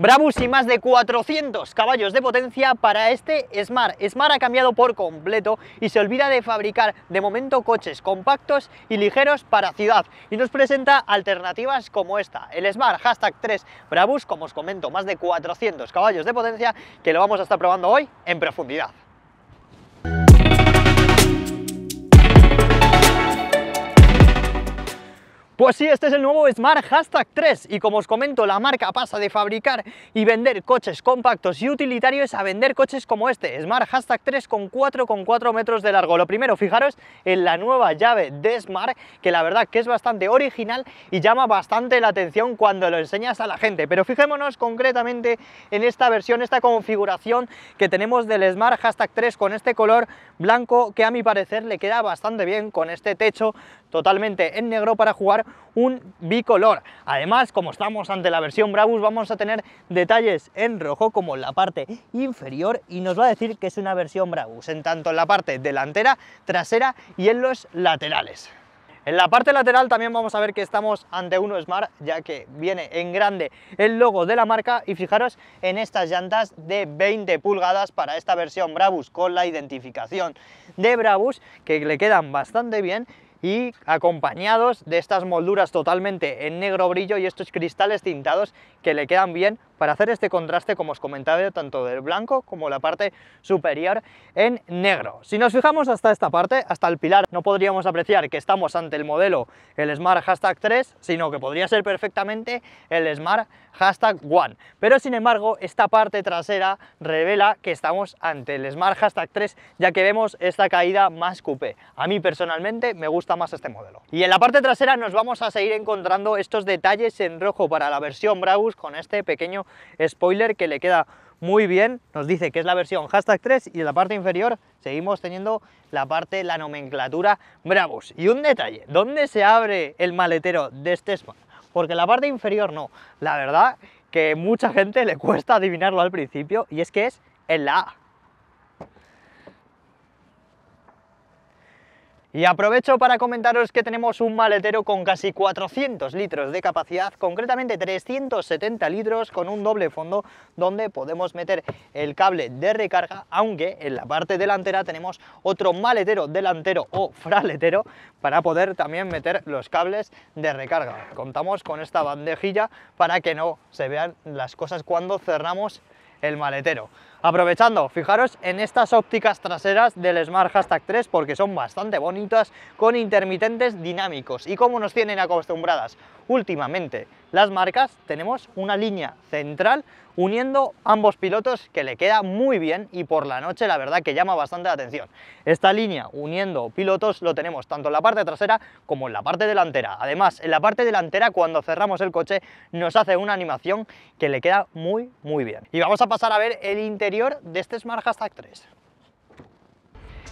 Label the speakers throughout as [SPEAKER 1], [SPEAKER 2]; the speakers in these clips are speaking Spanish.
[SPEAKER 1] Brabus y más de 400 caballos de potencia para este Smart. Smart ha cambiado por completo y se olvida de fabricar de momento coches compactos y ligeros para ciudad y nos presenta alternativas como esta. El Smart Hashtag 3 Brabus, como os comento, más de 400 caballos de potencia que lo vamos a estar probando hoy en profundidad. Pues sí, este es el nuevo Smart Hashtag 3 y como os comento, la marca pasa de fabricar y vender coches compactos y utilitarios a vender coches como este, Smart Hashtag 3 con 4,4 metros de largo. Lo primero, fijaros en la nueva llave de Smart, que la verdad que es bastante original y llama bastante la atención cuando lo enseñas a la gente. Pero fijémonos concretamente en esta versión, esta configuración que tenemos del Smart Hashtag 3 con este color blanco que a mi parecer le queda bastante bien con este techo totalmente en negro para jugar un bicolor. Además, como estamos ante la versión Brabus, vamos a tener detalles en rojo como en la parte inferior y nos va a decir que es una versión Brabus, en tanto en la parte delantera, trasera y en los laterales. En la parte lateral también vamos a ver que estamos ante uno Smart, ya que viene en grande el logo de la marca y fijaros en estas llantas de 20 pulgadas para esta versión Brabus con la identificación de Brabus, que le quedan bastante bien y acompañados de estas molduras totalmente en negro brillo y estos cristales tintados que le quedan bien para hacer este contraste, como os comentaba, tanto del blanco como la parte superior en negro. Si nos fijamos hasta esta parte, hasta el pilar, no podríamos apreciar que estamos ante el modelo el Smart Hashtag 3, sino que podría ser perfectamente el Smart Hashtag 1. Pero sin embargo, esta parte trasera revela que estamos ante el Smart Hashtag 3, ya que vemos esta caída más coupé. A mí personalmente me gusta más este modelo. Y en la parte trasera nos vamos a seguir encontrando estos detalles en rojo para la versión Brabus con este pequeño spoiler que le queda muy bien, nos dice que es la versión hashtag 3 y en la parte inferior seguimos teniendo la parte, la nomenclatura Bravos. Y un detalle, ¿dónde se abre el maletero de este Smart? Porque la parte inferior no, la verdad que mucha gente le cuesta adivinarlo al principio y es que es en la A. Y aprovecho para comentaros que tenemos un maletero con casi 400 litros de capacidad, concretamente 370 litros con un doble fondo donde podemos meter el cable de recarga, aunque en la parte delantera tenemos otro maletero delantero o fraletero para poder también meter los cables de recarga. Contamos con esta bandejilla para que no se vean las cosas cuando cerramos el maletero. Aprovechando, fijaros en estas ópticas traseras del Smart Hashtag 3 porque son bastante bonitas con intermitentes dinámicos y como nos tienen acostumbradas últimamente las marcas, tenemos una línea central uniendo ambos pilotos que le queda muy bien y por la noche la verdad que llama bastante la atención. Esta línea uniendo pilotos lo tenemos tanto en la parte trasera como en la parte delantera. Además, en la parte delantera cuando cerramos el coche nos hace una animación que le queda muy muy bien. Y vamos a pasar a ver el interior de este Smart Hashtag 3.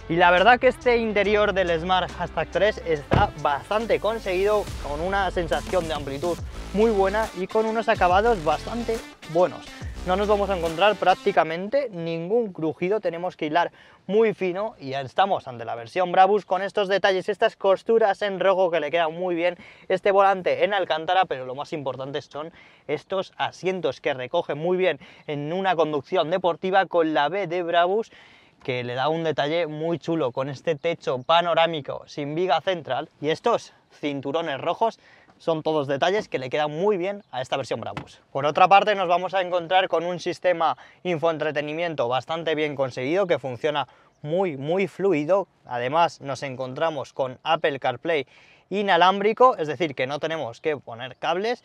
[SPEAKER 1] Y la verdad que este interior del Smart Hashtag 3 está bastante conseguido, con una sensación de amplitud muy buena y con unos acabados bastante buenos. No nos vamos a encontrar prácticamente ningún crujido, tenemos que hilar muy fino y ya estamos ante la versión Brabus con estos detalles, estas costuras en rojo que le quedan muy bien, este volante en alcántara, pero lo más importante son estos asientos que recogen muy bien en una conducción deportiva con la B de Brabus que le da un detalle muy chulo con este techo panorámico sin viga central y estos cinturones rojos son todos detalles que le quedan muy bien a esta versión Brabus. Por otra parte nos vamos a encontrar con un sistema infoentretenimiento bastante bien conseguido que funciona muy muy fluido, además nos encontramos con Apple CarPlay inalámbrico, es decir que no tenemos que poner cables,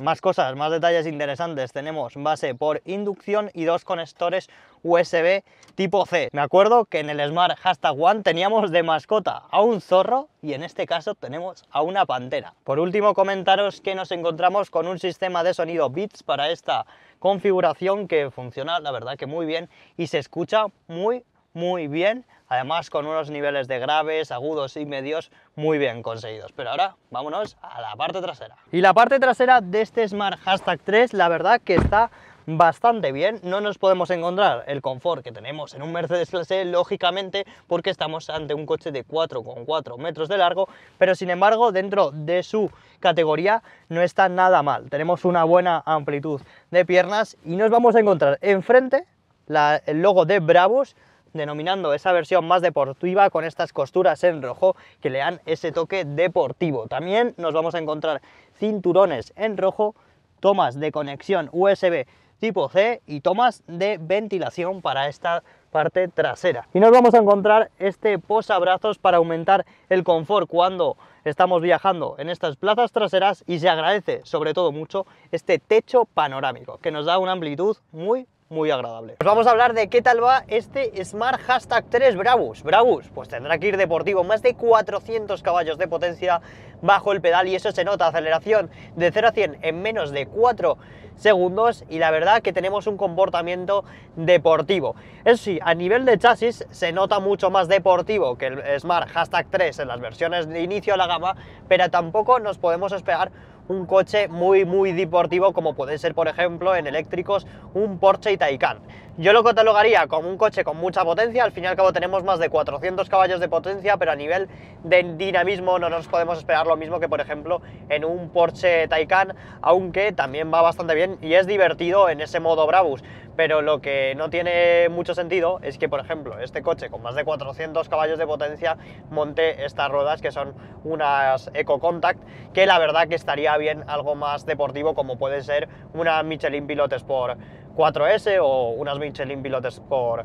[SPEAKER 1] más cosas, más detalles interesantes. Tenemos base por inducción y dos conectores USB tipo C. Me acuerdo que en el Smart Hashtag One teníamos de mascota a un zorro y en este caso tenemos a una pantera. Por último, comentaros que nos encontramos con un sistema de sonido Beats para esta configuración que funciona la verdad que muy bien y se escucha muy muy bien además con unos niveles de graves, agudos y medios muy bien conseguidos. Pero ahora vámonos a la parte trasera. Y la parte trasera de este Smart Hashtag 3, la verdad que está bastante bien, no nos podemos encontrar el confort que tenemos en un Mercedes Clase e, lógicamente porque estamos ante un coche de 4,4 metros de largo, pero sin embargo dentro de su categoría no está nada mal, tenemos una buena amplitud de piernas y nos vamos a encontrar enfrente el logo de Bravos denominando esa versión más deportiva con estas costuras en rojo que le dan ese toque deportivo. También nos vamos a encontrar cinturones en rojo, tomas de conexión USB tipo C y tomas de ventilación para esta parte trasera. Y nos vamos a encontrar este posabrazos para aumentar el confort cuando estamos viajando en estas plazas traseras y se agradece sobre todo mucho este techo panorámico que nos da una amplitud muy muy agradable. Pues vamos a hablar de qué tal va este Smart Hashtag 3 Brabus. Brabus, pues tendrá que ir deportivo, más de 400 caballos de potencia bajo el pedal y eso se nota, aceleración de 0 a 100 en menos de 4 segundos y la verdad que tenemos un comportamiento deportivo. Eso sí, a nivel de chasis se nota mucho más deportivo que el Smart Hashtag 3 en las versiones de inicio a la gama, pero tampoco nos podemos esperar un coche muy muy deportivo como puede ser por ejemplo en eléctricos un Porsche Taycan. Yo lo catalogaría como un coche con mucha potencia, al fin y al cabo tenemos más de 400 caballos de potencia, pero a nivel de dinamismo no nos podemos esperar lo mismo que por ejemplo en un Porsche Taycan, aunque también va bastante bien y es divertido en ese modo Brabus, pero lo que no tiene mucho sentido es que por ejemplo este coche con más de 400 caballos de potencia monte estas ruedas que son unas Eco Contact, que la verdad que estaría bien algo más deportivo como puede ser una Michelin Pilot Sport 4S o unas Michelin pilotes por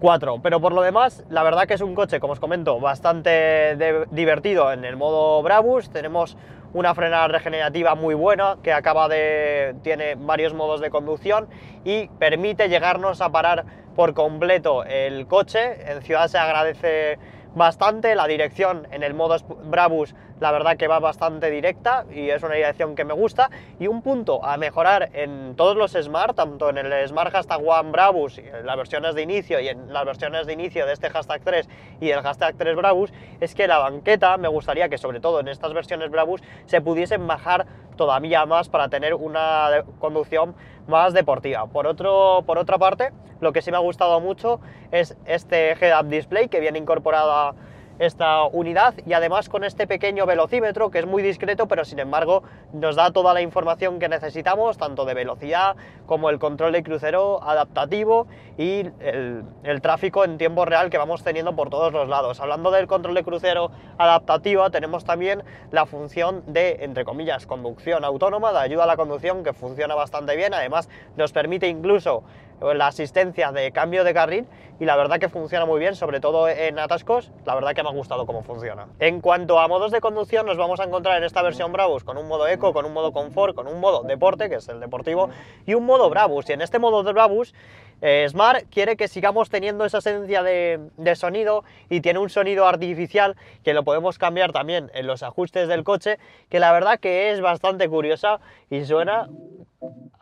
[SPEAKER 1] 4. Pero por lo demás, la verdad que es un coche, como os comento, bastante divertido en el modo Brabus. Tenemos una frenada regenerativa muy buena que acaba de tiene varios modos de conducción y permite llegarnos a parar por completo el coche. En ciudad se agradece bastante la dirección en el modo Brabus la verdad que va bastante directa y es una dirección que me gusta. Y un punto a mejorar en todos los Smart, tanto en el Smart Hashtag One Brabus, en las versiones de inicio y en las versiones de inicio de este Hashtag 3 y el Hashtag 3 Brabus, es que la banqueta me gustaría que sobre todo en estas versiones Brabus se pudiesen bajar todavía más para tener una conducción más deportiva. Por, otro, por otra parte, lo que sí me ha gustado mucho es este head-up display que viene incorporada esta unidad y además con este pequeño velocímetro que es muy discreto pero sin embargo nos da toda la información que necesitamos tanto de velocidad como el control de crucero adaptativo y el, tráfico en tiempo real que vamos teniendo por todos los lados. Hablando del control de crucero adaptativo tenemos también la función de entre comillas conducción autónoma de ayuda a la conducción que funciona bastante bien además nos permite incluso la asistencia de cambio de carril y la verdad que funciona muy bien, sobre todo en atascos, la verdad que me ha gustado cómo funciona. En cuanto a modos de conducción, nos vamos a encontrar en esta versión Brabus con un modo Eco, con un modo Confort, con un modo Deporte, que es el deportivo, y un modo Brabus. Y en este modo de Brabus, eh, Smart quiere que sigamos teniendo esa esencia de, de sonido y tiene un sonido artificial que lo podemos cambiar también en los ajustes del coche, que la verdad que es bastante curiosa y suena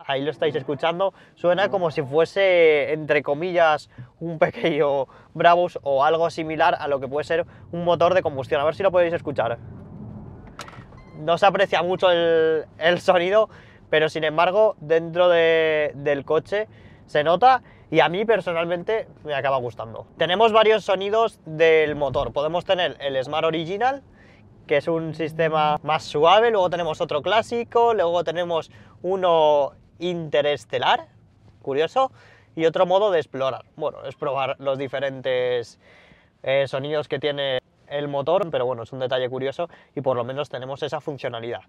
[SPEAKER 1] ahí lo estáis escuchando, suena como si fuese, entre comillas, un pequeño Brabus o algo similar a lo que puede ser un motor de combustión. A ver si lo podéis escuchar. No se aprecia mucho el, sonido, pero sin embargo dentro del coche se nota y a mí personalmente me acaba gustando. Tenemos varios sonidos del motor. Podemos tener el Smart Original, que es un sistema más suave, luego tenemos otro clásico, luego tenemos uno interestelar, curioso, y otro modo de explorar. Bueno, es probar los diferentes eh, sonidos que tiene el motor, pero bueno, es un detalle curioso y por lo menos tenemos esa funcionalidad.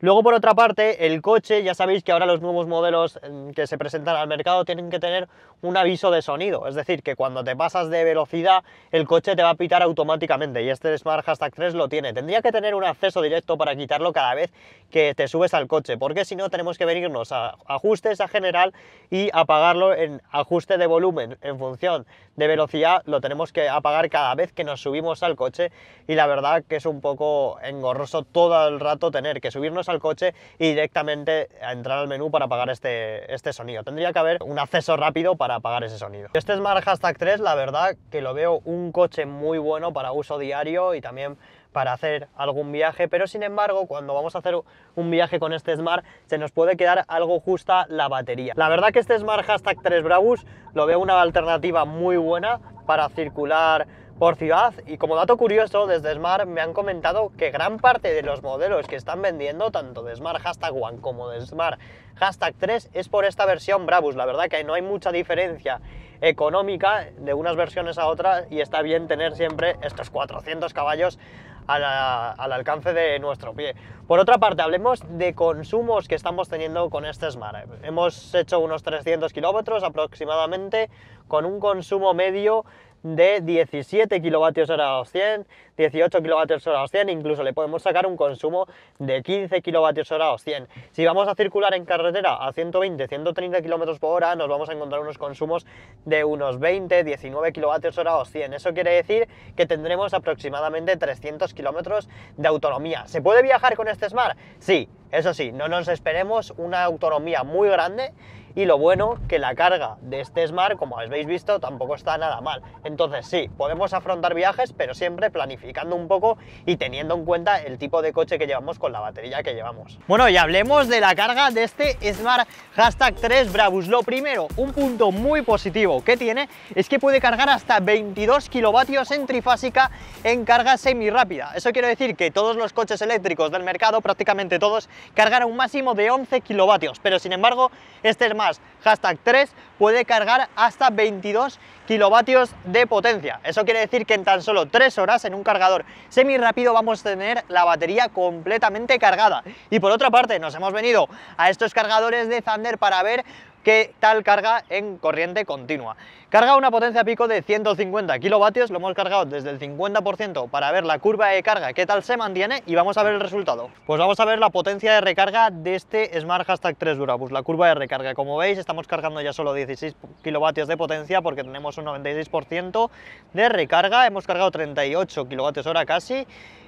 [SPEAKER 1] Luego, por otra parte, el coche, ya sabéis que ahora los nuevos modelos mm, que se presentan al mercado tienen que tener un aviso de sonido, es decir, que cuando te pasas de velocidad, el coche te va a pitar automáticamente, y este Smart Hashtag 3 lo tiene. Tendría que tener un acceso directo para quitarlo cada vez que te subes al coche, porque si no tenemos que venirnos a ajustes a general y apagarlo en ajuste de volumen en función de velocidad, lo tenemos que apagar cada vez que nos subimos al coche, y la verdad que es un poco engorroso todo el rato tener que subirnos al coche y directamente entrar al menú para apagar este, este sonido. Tendría que haber un acceso rápido para apagar ese sonido. Este Smart Hashtag 3, la verdad que lo veo un coche muy bueno para uso diario y también para hacer algún viaje, pero sin embargo cuando vamos a hacer un viaje con este Smart se nos puede quedar algo justa la batería. La verdad que este Smart Hashtag 3 Brabus lo veo una alternativa muy buena para circular por ciudad. Y como dato curioso, desde Smart me han comentado que gran parte de los modelos que están vendiendo, tanto de Smart Hashtag 1 como de Smart Hashtag 3, es por esta versión Brabus. La verdad que no hay mucha diferencia económica de unas versiones a otras y está bien tener siempre estos 400 caballos al, al, alcance de nuestro pie. Por otra parte, hablemos de consumos que estamos teniendo con este Smart. Hemos hecho unos 300 kilómetros aproximadamente con un consumo medio de 17 kilovatios hora 100, 18 kilovatios hora 100, incluso le podemos sacar un consumo de 15 kilovatios hora 100. Si vamos a circular en carretera a 120, 130 kilómetros por hora, nos vamos a encontrar unos consumos de unos 20, 19 kilovatios hora 100. Eso quiere decir que tendremos aproximadamente 300 kilómetros de autonomía. ¿Se puede viajar con este Smart? Sí, eso sí, no nos esperemos una autonomía muy grande y lo bueno que la carga de este Smart, como habéis visto, tampoco está nada mal. Entonces sí, podemos afrontar viajes, pero siempre planificando un poco y teniendo en cuenta el tipo de coche que llevamos con la batería que llevamos. Bueno, y hablemos de la carga de este Smart Hashtag 3 Brabus. Lo primero, un punto muy positivo que tiene es que puede cargar hasta 22 kilovatios en trifásica en carga semirápida. Eso quiere decir que todos los coches eléctricos del mercado, prácticamente todos, cargan un máximo de 11 kilovatios, pero sin embargo, este Smart hashtag 3 puede cargar hasta 22 kilovatios de potencia. Eso quiere decir que en tan solo 3 horas en un cargador semirápido vamos a tener la batería completamente cargada. Y por otra parte nos hemos venido a estos cargadores de Thunder para ver qué tal carga en corriente continua. Carga una potencia pico de 150 kilovatios, lo hemos cargado desde el 50% para ver la curva de carga, qué tal se mantiene y vamos a ver el resultado. Pues vamos a ver la potencia de recarga de este Smart Hashtag 3 Durabus, la curva de recarga. Como veis estamos cargando ya solo 16 kilovatios de potencia porque tenemos un 96% de recarga, hemos cargado 38 kilovatios hora casi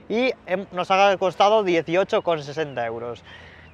[SPEAKER 1] y em, nos ha costado 18,60 euros.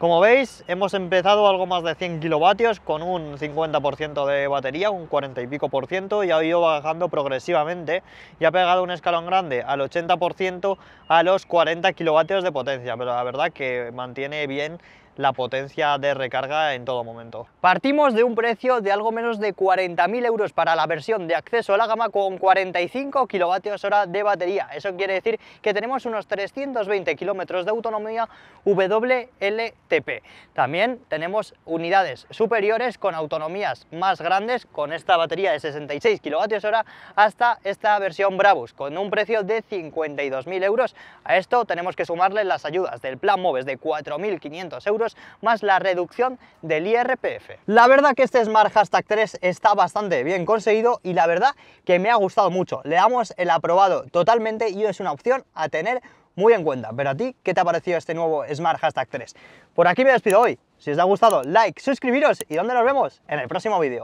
[SPEAKER 1] Como veis, hemos empezado algo más de 100 kilovatios con un 50% de batería, un 40 y pico por ciento, y ha ido bajando progresivamente y ha pegado un escalón grande al 80% a los 40 kilovatios de potencia, pero la verdad que mantiene bien la potencia de recarga en todo momento. Partimos de un precio de algo menos de 40.000 euros para la versión de acceso a la gama con 45 kWh de batería. Eso quiere decir que tenemos unos 320 kilómetros de autonomía WLTP. También tenemos unidades superiores con autonomías más grandes con esta batería de 66 kWh hasta esta versión Brabus con un precio de 52.000 euros. A esto tenemos que sumarle las ayudas del plan MOVES de 4.500 euros más la reducción del IRPF. La verdad que este Smart Hashtag 3 está bastante bien conseguido y la verdad que me ha gustado mucho. Le damos el aprobado totalmente y es una opción a tener muy en cuenta. Pero a ti, ¿qué te ha parecido este nuevo Smart Hashtag 3? Por aquí me despido hoy. Si os ha gustado, like, suscribiros y dónde nos vemos en el próximo vídeo.